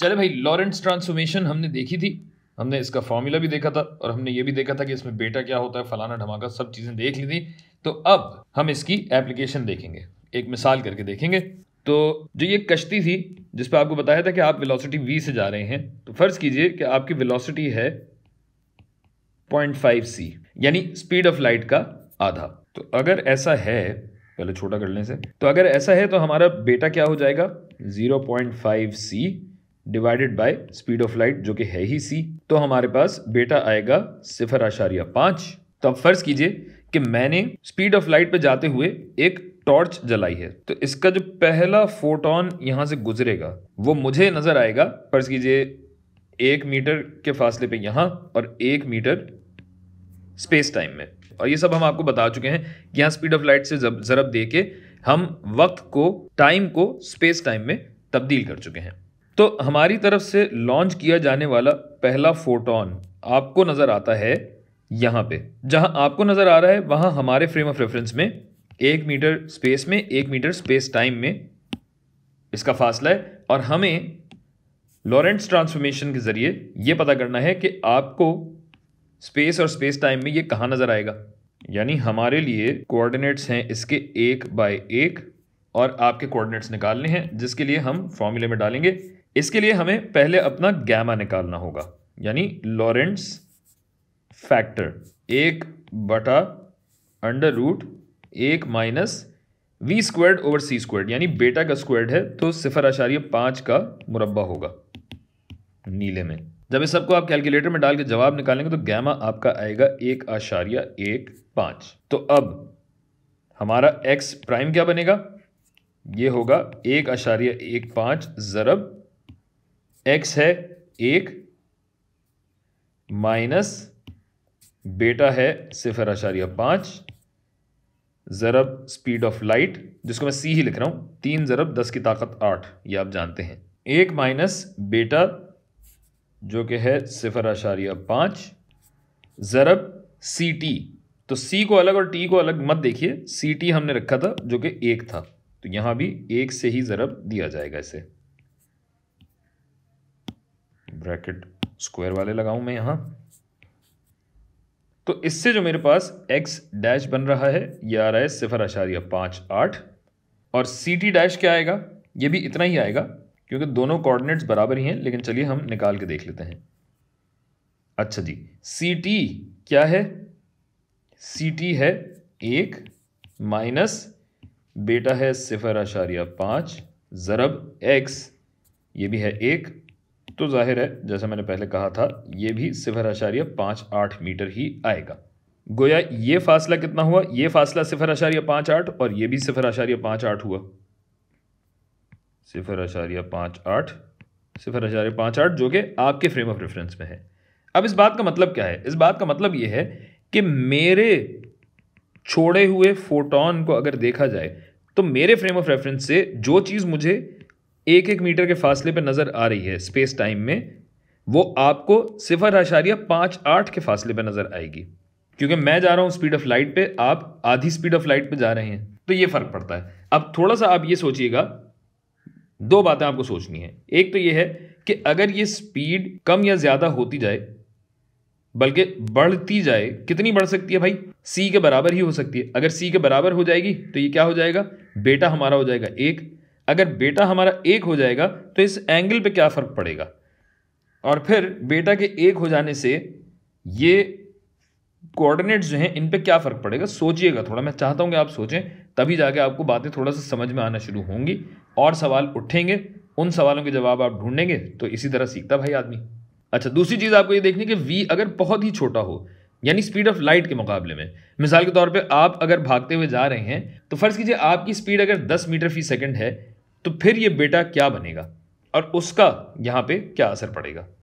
चले भाई Lorentz transformation हमने देखी थी हमने इसका फॉर्मूला भी देखा था और हमने ये भी देखा था कि इसमें बेटा क्या होता है फलाना ढमाका सब चीज़ें देख ली थी तो अब हम इसकी एप्लीकेशन देखेंगे एक मिसाल करके देखेंगे तो जो ये कश्ती थी जिस पर आपको बताया था कि आप वेलोसिटी वी से जा रहे हैं तो फ़र्ज़ कीजिए कि आपकी वेलोसिटी है पॉइंट फाइव सी यानी स्पीड ऑफ लाइट का आधा तो अगर ऐसा है पहले छोटा करने से तो अगर ऐसा है तो हमारा बेटा क्या हो जाएगा zero point five C divided by speed of light जो कि है ही सी तो हमारे पास बेटा आएगा सिफर आशारिया पांच तो अब फर्ज कीजिए कि मैंने स्पीड ऑफ लाइट पे जाते हुए एक टॉर्च जलाई है तो इसका जो पहला फोटोन यहां से गुजरेगा वो मुझे नज़र आएगा फर्ज कीजिए एक मीटर के फासले पे यहां और एक मीटर स्पेस टाइम में और ये सब हम आपको बता चुके हैं कि यहाँ स्पीड ऑफ लाइट से ज़रब दे के हम वक्त को टाइम को स्पेस टाइम में तब्दील कर चुके हैं तो हमारी तरफ से लॉन्च किया जाने वाला पहला फोटोन आपको नज़र आता है यहाँ पे जहाँ आपको नज़र आ रहा है वहाँ हमारे फ्रेम ऑफ रेफरेंस में एक मीटर स्पेस में एक मीटर स्पेस टाइम में इसका फासला है और हमें लॉरेंट्स ट्रांसफॉर्मेशन के ज़रिए यह पता करना है कि आपको स्पेस और स्पेस टाइम में ये कहाँ नज़र आएगा यानी हमारे लिए कोऑर्डिनेट्स हैं इसके एक बाय एक और आपके कोऑर्डिनेट्स निकालने हैं जिसके लिए हम फॉर्मूले में डालेंगे इसके लिए हमें पहले अपना गैमा निकालना होगा यानी लॉरेंट्स फैक्टर एक बटा अंडर रूट एक minus V squared over C squared यानी बेटा का स्क्वेड है तो सिफर आशार्य पांच का मुरब्बा होगा नीले में जब इस सबको आप कैलकुलेटर में डाल के जवाब निकालेंगे तो गैमा आपका आएगा एक आशार्य एक पांच तो अब हमारा एक्स प्राइम क्या बनेगा ये होगा एक आशार्य एक पांच ज़रब एक्स है एक माइनस बेटा है सिफर आशारिया पांच ज़रब स्पीड ऑफ लाइट जिसको मैं सी ही लिख रहा हूं तीन ज़रब दस की ताकत आठ ये आप जानते हैं एक माइनस बेटा जो कि है सिफर आशारिया पांच ज़रब सी टी तो सी को अलग और टी को अलग मत देखिए सी टी हमने रखा था जो कि एक था तो यहां भी एक से ही ज़रब दिया जाएगा इसे ब्रैकेट स्क्वायर वाले लगाऊं मैं यहां तो इससे जो मेरे पास x डैश बन रहा है ये आ रहा है सिफर आशार्य पांच आठ और सी टी डैश क्या आएगा ये भी इतना ही आएगा क्योंकि दोनों कोऑर्डिनेट्स बराबर ही हैं लेकिन चलिए हम निकाल के देख लेते हैं अच्छा जी सी टी क्या है सी टी है एक माइनस बेटा है सिफर आशार्य पांच ज़रब एक्स ये भी है एक तो जाहिर है जैसा मैंने पहले कहा था ये भी सिफर आशार्य पाँच आठ मीटर ही आएगा गोया ये फासला कितना हुआ ये फासला सिफर आशार्य पाँच आठ और ये भी सिफर आशार्य पाँच आठ हुआ सिफर आशार्य पाँच आठ सिफर आशार्य पाँच आठ जो कि आपके फ्रेम ऑफ रेफरेंस में है अब इस बात का मतलब क्या है इस बात का मतलब ये है कि मेरे छोड़े हुए फोटोन को अगर देखा जाए तो मेरे फ्रेम ऑफ रेफरेंस से जो चीज़ मुझे एक एक मीटर के फासले पर नज़र आ रही है स्पेस टाइम में वो आपको सिफर आशारिया पाँच आठ के फासले पर नज़र आएगी क्योंकि मैं जा रहा हूँ स्पीड ऑफ लाइट पे आप आधी स्पीड ऑफ लाइट पे जा रहे हैं तो ये फ़र्क पड़ता है अब थोड़ा सा आप ये सोचिएगा दो बातें आपको सोचनी है एक तो ये है कि अगर ये स्पीड कम या ज़्यादा होती जाए बल्कि बढ़ती जाए कितनी बढ़ सकती है भाई सी के बराबर ही हो सकती है अगर सी के बराबर हो जाएगी तो ये क्या हो जाएगा बेटा हमारा हो जाएगा एक अगर बेटा हमारा एक हो जाएगा तो इस एंगल पे क्या फ़र्क पड़ेगा और फिर बेटा के एक हो जाने से ये कोऑर्डिनेट्स जो हैं इन पे क्या फ़र्क पड़ेगा सोचिएगा थोड़ा मैं चाहता हूँ कि आप सोचें तभी जाके आपको बातें थोड़ा सा समझ में आना शुरू होंगी और सवाल उठेंगे उन सवालों के जवाब आप ढूंढेंगे तो इसी तरह सीखता भाई आदमी अच्छा दूसरी चीज़ आपको ये देखनी कि वी अगर बहुत ही छोटा हो यानी स्पीड ऑफ लाइट के मुकाबले में मिसाल के तौर पे आप अगर भागते हुए जा रहे हैं तो फ़र्ज़ कीजिए आपकी स्पीड अगर 10 मीटर फी सेकंड है तो फिर ये बेटा क्या बनेगा और उसका यहाँ पे क्या असर पड़ेगा